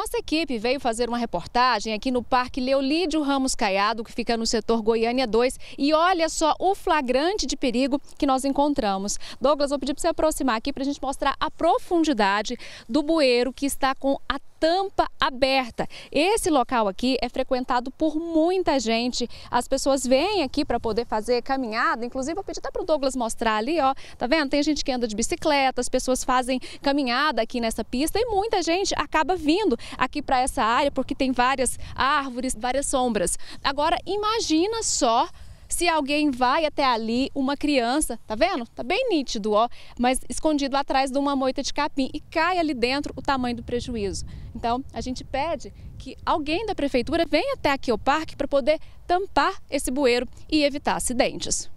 Nossa equipe veio fazer uma reportagem aqui no Parque Leolídio Ramos Caiado, que fica no setor Goiânia 2. E olha só o flagrante de perigo que nós encontramos. Douglas, vou pedir para você aproximar aqui para a gente mostrar a profundidade do bueiro que está com a tampa aberta. Esse local aqui é frequentado por muita gente. As pessoas vêm aqui para poder fazer caminhada. Inclusive, eu pedi até para o Douglas mostrar ali, ó. Tá vendo? Tem gente que anda de bicicleta, as pessoas fazem caminhada aqui nessa pista e muita gente acaba vindo aqui para essa área porque tem várias árvores, várias sombras. Agora, imagina só se alguém vai até ali, uma criança, tá vendo? Tá bem nítido, ó, mas escondido atrás de uma moita de capim e cai ali dentro o tamanho do prejuízo. Então, a gente pede que alguém da prefeitura venha até aqui ao parque para poder tampar esse bueiro e evitar acidentes.